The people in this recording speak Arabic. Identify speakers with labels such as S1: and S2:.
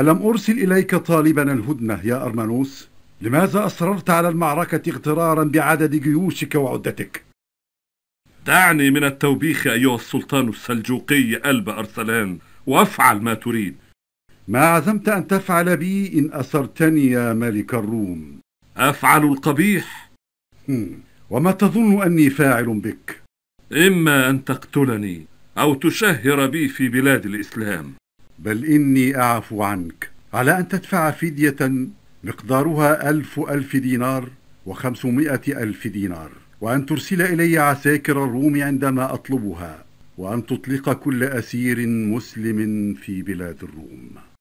S1: ألم أرسل إليك طالبا الهدنة يا أرمانوس؟ لماذا أصررت على المعركة اغترارا بعدد جيوشك وعدتك؟
S2: دعني من
S3: التوبيخ أيها السلطان السلجوقي ألب أرسلان وافعل ما تريد
S1: ما عزمت أن تفعل بي إن أسرتني يا ملك الروم أفعل القبيح وما تظن أني فاعل بك إما أن تقتلني أو تشهر بي في بلاد الإسلام بل إني أعفو عنك على أن تدفع فدية مقدارها ألف ألف دينار وخمسمائة ألف دينار وأن ترسل إلي عساكر الروم عندما أطلبها وأن تطلق كل أسير مسلم في بلاد الروم